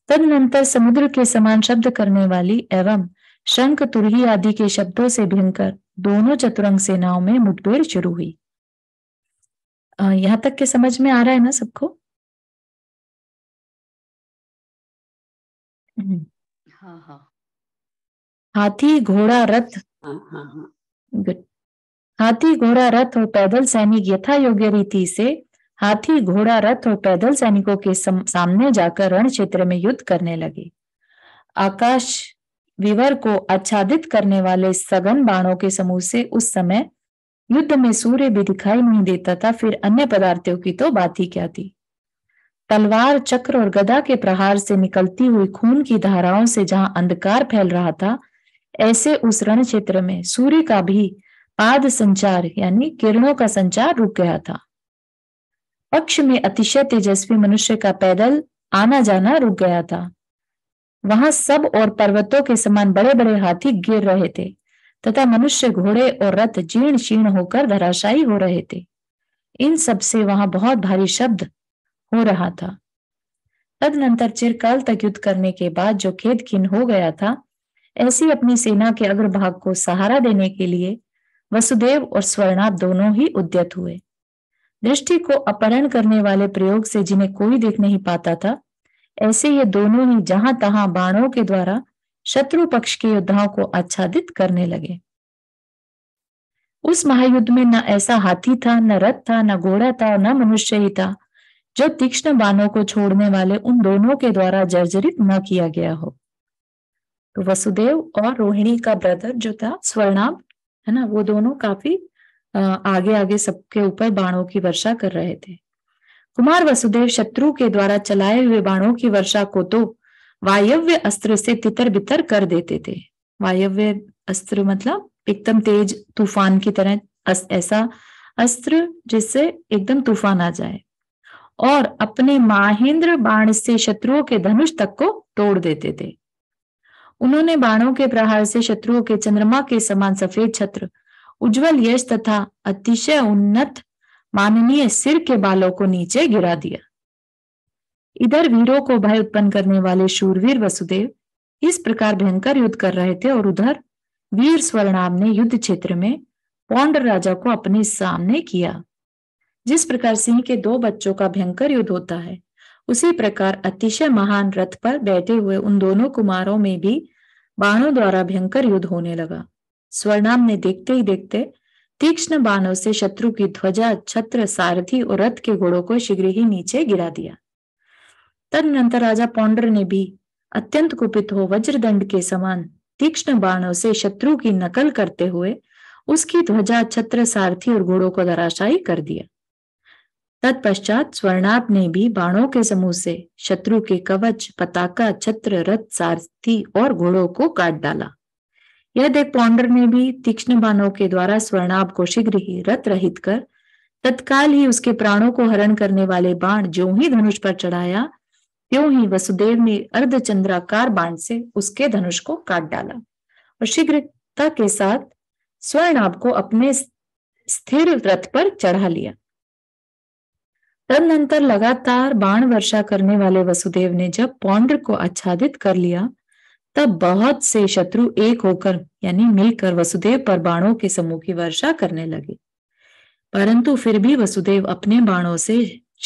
तदनंतर समुद्र के समान शब्द करने वाली एवं शंख तुरही आदि के शब्दों से भिनकर दोनों चतुरंग सेनाओं में मुठभेड़ शुरू हुई यहां तक के समझ में आ रहा है ना सबको हम्म। हाँ, हाँ। हाथी घोड़ा रथ हाँ, हाथी घोड़ा रथ और पैदल सैनिक यथा योग्य रीति से हाथी घोड़ा रथ और पैदल सैनिकों के सामने जाकर रण क्षेत्र में युद्ध करने लगे आकाश विवर को आच्छादित करने वाले सघन बाणों के समूह से उस समय युद्ध में सूर्य भी दिखाई नहीं देता था फिर अन्य पदार्थों की तो बात ही क्या थी तलवार चक्र और गदा के प्रहार से निकलती हुई खून की धाराओं से जहां अंधकार फैल रहा था ऐसे उस रण क्षेत्र में सूर्य का भी पाद संचार यानी किरणों का संचार रुक गया था पक्ष में अतिशय तेजस्वी मनुष्य का पैदल आना जाना रुक गया था वहां सब और पर्वतों के समान बड़े बड़े हाथी गिर रहे थे तथा मनुष्य घोड़े और रथ जीर्ण शीर्ण होकर धराशायी हो रहे थे इन सब से वहां बहुत भारी शब्द हो रहा था तदनंतर चिरकाल तक युद्ध करने के बाद जो खेत खिन हो गया था ऐसी अपनी सेना के अग्रभाग को सहारा देने के लिए वसुदेव और स्वर्णाप दोनों ही उद्यत हुए दृष्टि को अपहरण करने वाले प्रयोग से जिन्हें कोई देख नहीं पाता था ऐसे ये दोनों ही जहां तहां बाणों के द्वारा शत्रु पक्ष के योद्धाओं को आच्छादित करने लगे उस महायुद्ध में न ऐसा हाथी था न रथ था न घोड़ा था न मनुष्य ही था जो तीक्ष्ण बाणों को छोड़ने वाले उन दोनों के द्वारा जर्जरित न किया गया हो तो वसुदेव और रोहिणी का ब्रदर जो था स्वर्णाम है ना वो दोनों काफी आगे आगे सबके ऊपर बाणों की वर्षा कर रहे थे कुमार वसुदेव शत्रु के द्वारा चलाए हुए बाणों की वर्षा को तो वायव्य अस्त्र से तितर बितर कर देते थे वायव्य अस्त्र मतलब एकदम तेज तूफान की तरह ऐसा अस्त्र जिससे एकदम तूफान आ जाए और अपने माहेंद्र बाण से शत्रुओं के धनुष तक को तोड़ देते थे उन्होंने बाणों के प्रहार से शत्रुओं के चंद्रमा के समान सफेद छत्र उज्जवल यश तथा अतिशय उन्नत माननीय सिर के बालों को नीचे गिरा दिया इधर वीरों को भय उत्पन्न करने वाले शूरवीर वसुदेव इस प्रकार भयंकर युद्ध कर रहे थे और उधर वीर स्वर्णाम ने युद्ध क्षेत्र में पौंड राजा को अपने सामने किया जिस प्रकार सिंह के दो बच्चों का भयंकर युद्ध होता है उसी प्रकार अतिशय महान रथ पर बैठे हुए उन दोनों कुमारों में भी बाणों द्वारा भयंकर युद्ध होने लगा स्वर्णाम ने देखते ही देखते तीक्ष्ण बाणों से शत्रु की ध्वजा छत्र सारथी और रथ के घोड़ों को शीघ्र ही नीचे गिरा दिया तदनंतर राजा पौंडर ने भी अत्यंत कुपित हो वज्रदंड के समान तीक्ष्ण बाणों से शत्रु की नकल करते हुए उसकी ध्वजा छत्र सारथी और घोड़ों को धराशायी कर दिया तत्पश्चात स्वर्णाप ने भी बाणों के समूह से शत्रु के कवच पताका छत्र रथ सारथी और घोड़ों को काट डाला यह देख पौंडर ने भी तीक्ष्ण बाणों के द्वारा स्वर्णाब को शीघ्र ही रथ रहित कर तत्काल ही उसके प्राणों को हरण करने वाले बाण जो ही धनुष पर चढ़ाया त्यों ही वसुदेव ने अर्धचंद्राकार बाण से उसके धनुष को काट डाला और शीघ्रता के साथ स्वर्णाभ को अपने स्थिर रथ पर चढ़ा लिया तदनंतर लगातार बाण वर्षा करने वाले वसुदेव ने जब पौंड्र को आच्छादित कर लिया तब बहुत से शत्रु एक होकर यानी मिलकर वसुदेव पर बाणों के समूह की वर्षा करने लगे परंतु फिर भी वसुदेव अपने बाणों से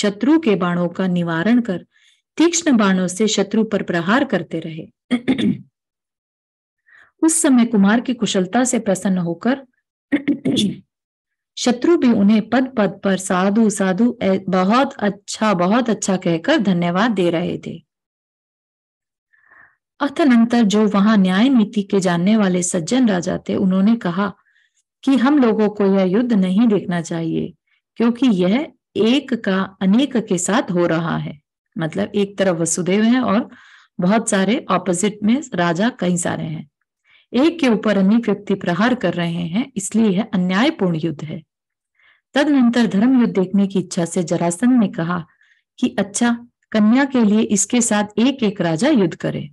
शत्रु के बाणों का निवारण कर तीक्ष्ण बाणों से शत्रु पर प्रहार करते रहे उस समय कुमार की कुशलता से प्रसन्न होकर शत्रु भी उन्हें पद पद पर साधु साधु बहुत अच्छा बहुत अच्छा कहकर धन्यवाद दे रहे थे अतनंतर जो वहां न्याय नीति के जानने वाले सज्जन राजा थे उन्होंने कहा कि हम लोगों को यह युद्ध नहीं देखना चाहिए क्योंकि यह एक का अनेक के साथ हो रहा है मतलब एक तरफ वसुदेव है और बहुत सारे ऑपोजिट में राजा कई सारे हैं एक के ऊपर अनेक व्यक्ति प्रहार कर रहे हैं इसलिए यह अन्यायपूर्ण युद्ध है तदनंतर धर्म युद्ध देखने की इच्छा से जरासन ने कहा कि अच्छा कन्या के लिए इसके साथ एक एक राजा युद्ध करे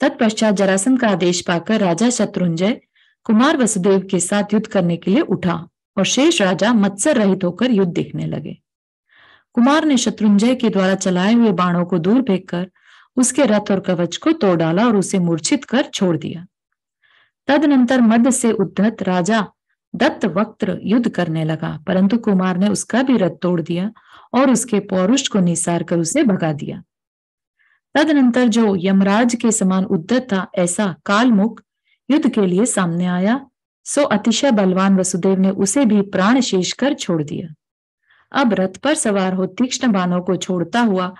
तत्पश्चात जरासन का आदेश पाकर राजा शत्रुंजय कुमार वसुदेव के साथ युद्ध करने के लिए उठा और शेष राजा मत्सर रहित होकर युद्ध देखने लगे कुमार ने शत्रुंजय के द्वारा चलाए हुए बाणों को दूर फेंककर उसके रथ और कवच को तोड़ डाला और उसे मूर्छित कर छोड़ दिया तदनंतर मध्य से उद्धत राजा दत्त वक्त्र युद्ध करने लगा परंतु कुमार ने उसका भी रथ तोड़ दिया और उसके पौरुष को निसार कर उसे भगा दिया तदनंतर जो यमराज के समान उद्धत था ऐसा कालमुख युद्ध के लिए सामने आया सो अतिशय बलवान वसुदेव ने उसे भी प्राण शेष कर छोड़ दिया अब रथ पर सवार हो तीक्ष्ण बाणों को छोड़ता हुआ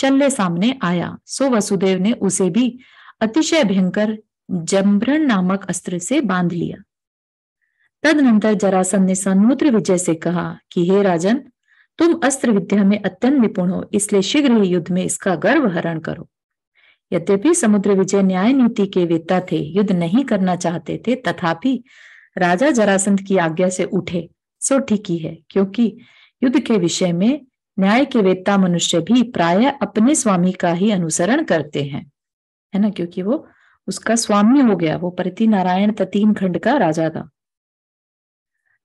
शल्य सामने आया सो वसुदेव ने उसे भी अतिशय भयंकर जम्रण नामक अस्त्र से बांध लिया तदनंतर जरासन ने सन्मुद्र विजय से कहा कि हे राजन तुम अस्त्र विद्या में अत्यंत निपुण हो इसलिए शीघ्र ही युद्ध में इसका गर्व हरण करो यद्यपि समुद्र विजय न्याय नीति के वेता थे युद्ध नहीं करना चाहते थे तथापि राजा जरासंध की आज्ञा से उठे सो ठीक ही है क्योंकि युद्ध के विषय में न्याय के वेत्ता मनुष्य भी प्राय अपने स्वामी का ही अनुसरण करते हैं है ना क्योंकि वो उसका स्वामी हो गया वो प्रति नारायण ततीन खंड का राजा था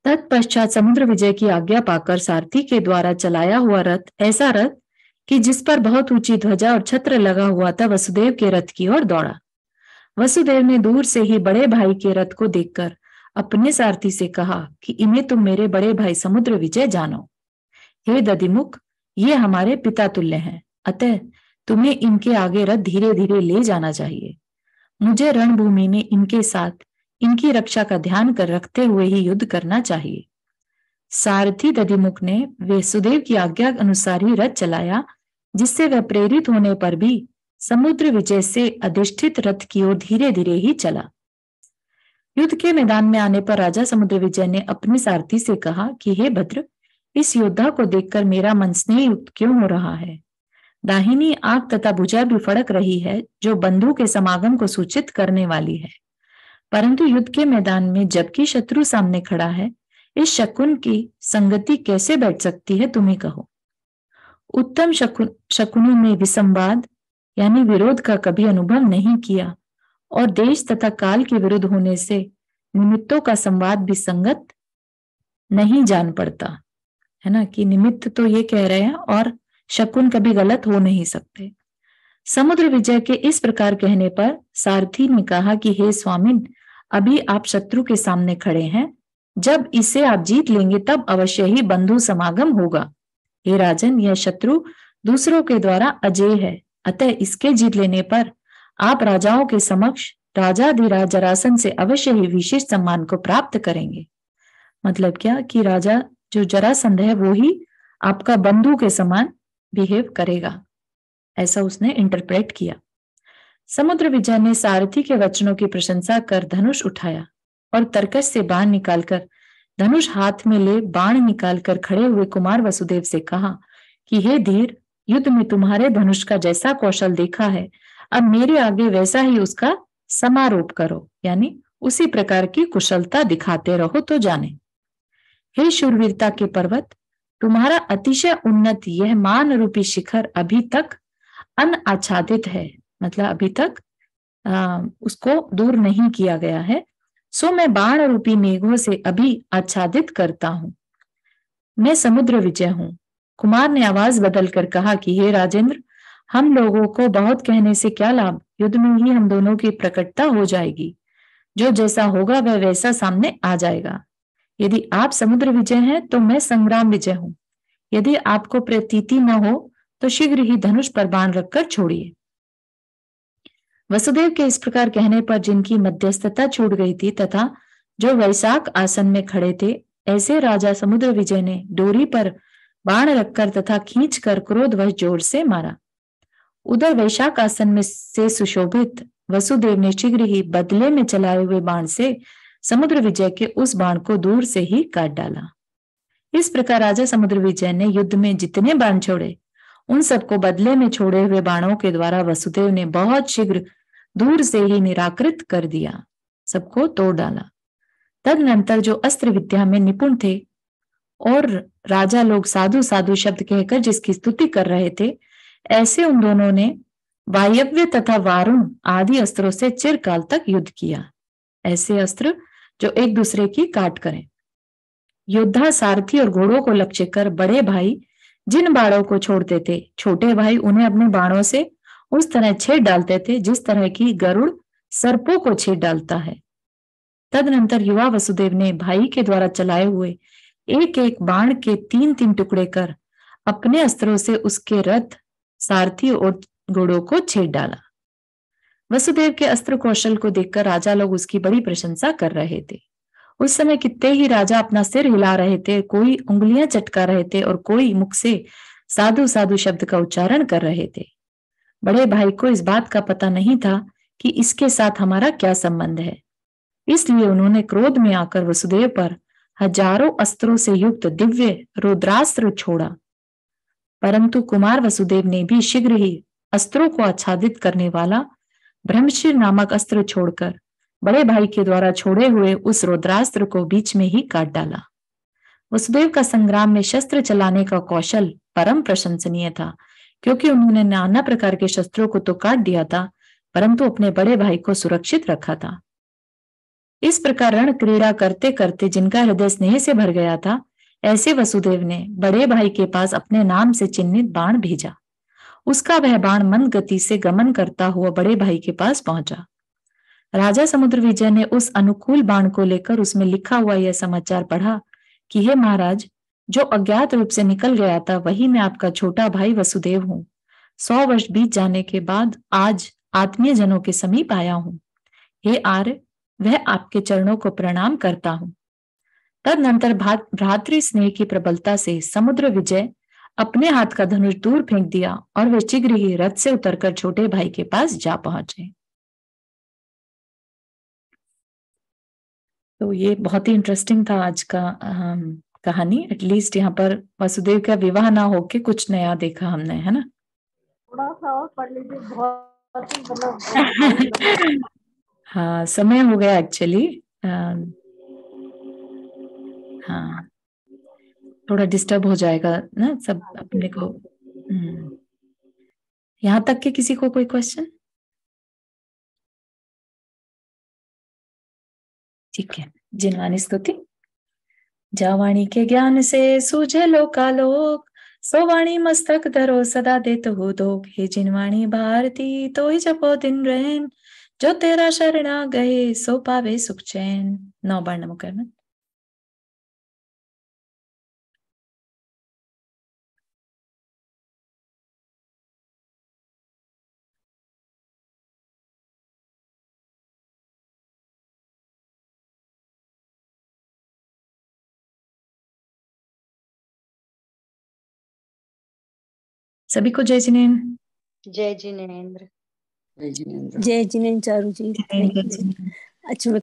तत्पश्चात समुद्र विजय की आज्ञा पाकर सारथी के द्वारा चलाया हुआ रथ ऐसा रथ कि जिस पर बहुत ऊंची ध्वजा और छत्र लगा हुआ था वसुदेव के रथ की ओर दौड़ा वसुदेव ने दूर से ही बड़े भाई के रथ को देखकर अपने सारथी से कहा कि इन्हें तुम मेरे बड़े भाई समुद्र विजय जानो हे ददिमुख ये हमारे पिता तुल्य हैं अतः तुम्हें इनके आगे रथ धीरे धीरे ले जाना चाहिए मुझे रणभूमि में इनके साथ इनकी रक्षा का ध्यान कर रखते हुए ही युद्ध करना चाहिए सारथी दधिमुख ने वे सुदेव की आज्ञा अनुसार ही रथ चलाया जिससे वह प्रेरित होने पर भी समुद्र विजय से अधिष्ठित रथ की ओर धीरे धीरे ही चला युद्ध के मैदान में आने पर राजा समुद्र विजय ने अपने सारथी से कहा कि हे भद्र इस योद्धा को देखकर मेरा मन स्नेह युक्त क्यों हो रहा है दाहिनी आग तथा भुजा भी फड़क रही है जो बंधु के समागम को सूचित करने वाली है परंतु युद्ध के मैदान में जबकि शत्रु सामने खड़ा है इस शकुन की संगति कैसे बैठ सकती है तुम्हें कहो उत्तम शकुन शकुनों ने विसंवाद यानी विरोध का कभी अनुभव नहीं किया और देश तथा काल के विरुद्ध होने से निमित्तों का संवाद भी संगत नहीं जान पड़ता है ना कि निमित्त तो ये कह रहे हैं और शकुन कभी गलत हो नहीं सकते समुद्र विजय के इस प्रकार कहने पर सारथी ने कहा कि हे स्वामी अभी आप शत्रु के सामने खड़े हैं जब इसे आप जीत लेंगे तब अवश्य ही बंधु समागम होगा हे राजन यह शत्रु दूसरों के द्वारा अजय है अतः इसके जीत लेने पर आप राजाओं के समक्ष राजा धीरा जरासन से अवश्य ही विशेष सम्मान को प्राप्त करेंगे मतलब क्या कि राजा जो जरासंध है वो ही आपका बंधु के समान बिहेव करेगा ऐसा उसने इंटरप्रेट किया समुद्र विजय ने सारथी के वचनों की प्रशंसा कर धनुष उठाया और तरकश से बाण निकालकर धनुष हाथ में ले बाण निकालकर खड़े हुए कुमार वसुदेव से कहा कि हे धीर युद्ध में तुम्हारे धनुष का जैसा कौशल देखा है अब मेरे आगे वैसा ही उसका समारोप करो यानी उसी प्रकार की कुशलता दिखाते रहो तो जाने हे शुरता के पर्वत तुम्हारा अतिशय उन्नत यह मान रूपी शिखर अभी तक अन आच्छादित है मतलब अभी तक आ, उसको दूर नहीं किया गया है सो मैं बाण रूपी मेघों से अभी आच्छादित करता हूँ मैं समुद्र विजय हूँ कुमार ने आवाज बदल कर कहा कि हे राजेंद्र हम लोगों को बहुत कहने से क्या लाभ युद्ध में ही हम दोनों की प्रकटता हो जाएगी जो जैसा होगा वह वैसा सामने आ जाएगा यदि आप समुद्र विजय हैं तो मैं संग्राम विजय हूं यदि आपको प्रतीति न हो तो शीघ्र ही धनुष पर बाण रखकर छोड़िए वसुदेव के इस प्रकार कहने पर जिनकी मध्यस्थता छूट गई थी तथा जो वैशाख आसन में खड़े थे ऐसे राजा समुद्र विजय ने डोरी पर बाण रखकर तथा खींच कर क्रोध वह जोर से मारा उधर वैशाख आसन में से सुशोभित वसुदेव ने शीघ्र ही बदले में चलाए हुए बाण से समुद्र विजय के उस बाण को दूर से ही काट डाला इस प्रकार राजा समुद्र विजय ने युद्ध में जितने बाण छोड़े उन सबको बदले में छोड़े हुए बाणों के द्वारा वसुदेव ने बहुत शीघ्र दूर से ही निराकृत कर दिया सबको तोड़ डाला तदनंतर जो अस्त्र विद्या में निपुण थे और राजा लोग साधु साधु शब्द कहकर जिसकी स्तुति कर रहे थे ऐसे उन दोनों ने वायव्य तथा वारुण आदि अस्त्रों से चिरकाल तक युद्ध किया ऐसे अस्त्र जो एक दूसरे की काट करें योद्धा सारथी और घोड़ों को लक्ष्य कर बड़े भाई जिन बाणों को छोड़ते थे छोटे भाई उन्हें अपने बाणों से उस तरह छेद डालते थे जिस तरह की गरुड़ सर्पों को छेद डालता है तदनंतर युवा वसुदेव ने भाई के द्वारा चलाए हुए एक एक बाण के तीन तीन टुकड़े कर अपने अस्त्रों से उसके रथ सारथी और घोड़ों को छेद डाला वसुदेव के अस्त्र कौशल को देखकर राजा लोग उसकी बड़ी प्रशंसा कर रहे थे उस समय कितने ही राजा अपना सिर हिला रहे थे कोई उंगलियां चटका रहे थे और कोई मुख से साधु साधु शब्द का उच्चारण कर रहे थे बड़े भाई को इस बात का पता नहीं था कि इसके साथ हमारा क्या संबंध है इसलिए उन्होंने क्रोध में आकर वसुदेव पर हजारों अस्त्रों से युक्त दिव्य रुद्रास्त्र छोड़ा परंतु कुमार वसुदेव ने भी शीघ्र ही अस्त्रों को आच्छादित करने वाला ब्रह्मशीर नामक अस्त्र छोड़कर बड़े भाई के द्वारा छोड़े हुए उस रुद्रास्त्र को बीच में ही काट डाला वसुदेव का संग्राम में शस्त्र चलाने का कौशल परम प्रशंसनीय था क्योंकि उन्होंने नाना प्रकार के शस्त्रों को तो काट दिया था परंतु अपने बड़े भाई को सुरक्षित रखा था इस प्रकार रण क्रीड़ा करते करते जिनका हृदय स्नेह से भर गया था ऐसे वसुदेव ने बड़े भाई के पास अपने नाम से चिन्हित बाण भेजा उसका वह बाण मंद गति से गमन करता हुआ बड़े भाई के पास पहुंचा राजा समुद्र विजय ने उस अनुकूल बाण को लेकर उसमें लिखा हुआ यह समाचार पढ़ा कि हे महाराज जो अज्ञात रूप से निकल गया था वही मैं आपका छोटा भाई वसुदेव हूँ सौ वर्ष बीत जाने के बाद आज आत्मीय जनों के समीप आया हूँ हे आर्य वह आपके चरणों को प्रणाम करता हूँ तदनंतर भ्रातृ स्नेह की प्रबलता से समुद्र विजय अपने हाथ का धनुष दूर फेंक दिया और वे शीघ्र ही रथ से उतरकर छोटे भाई के पास जा पहुंचे तो ये बहुत ही इंटरेस्टिंग था आज का कहानी एटलीस्ट यहाँ पर वसुदेव का विवाह ना होके कुछ नया देखा हमने है ना थोड़ा सा और पढ़ लीजिए बहुत मतलब हाँ समय हो गया एक्चुअली हाँ थोड़ा डिस्टर्ब हो जाएगा ना सब अपने को हम्म। यहाँ तक के किसी को कोई क्वेश्चन ठीक है जिनवानी स्तुति जावाणी के ज्ञान से सूझे लोकालोक सोवाणी मस्तक धरो सदा देत हो दो हे जिनवाणी भारती तो ही जपो दिन रहन जो तेरा शरणा गए सो पावे सुख चैन नौ बार नमो करना सभी को जय जिनेन जय जिनेन्द्र जय जिनेन्द्र जय जिनेन चारू जी अच्छा